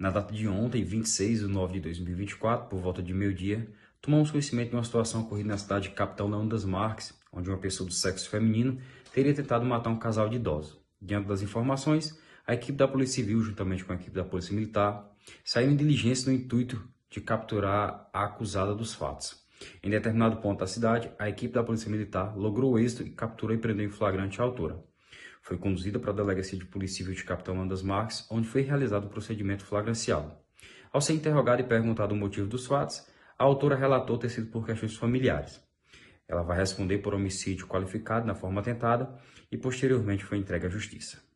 Na data de ontem, 26 de nove de 2024, por volta de meio-dia, tomamos conhecimento de uma situação ocorrida na cidade capital Leônidas Marques, onde uma pessoa do sexo feminino teria tentado matar um casal de idosos. Diante das informações, a equipe da Polícia Civil, juntamente com a equipe da Polícia Militar, saiu em diligência no intuito de capturar a acusada dos fatos. Em determinado ponto da cidade, a equipe da Polícia Militar logrou êxito e capturou e prendeu em flagrante a autora. Foi conduzida para a Delegacia de Polícia Civil de Capitão Landas Marques, onde foi realizado o procedimento flagrancial. Ao ser interrogada e perguntado o motivo dos fatos, a autora relatou ter sido por questões familiares. Ela vai responder por homicídio qualificado na forma tentada e posteriormente foi entregue à Justiça.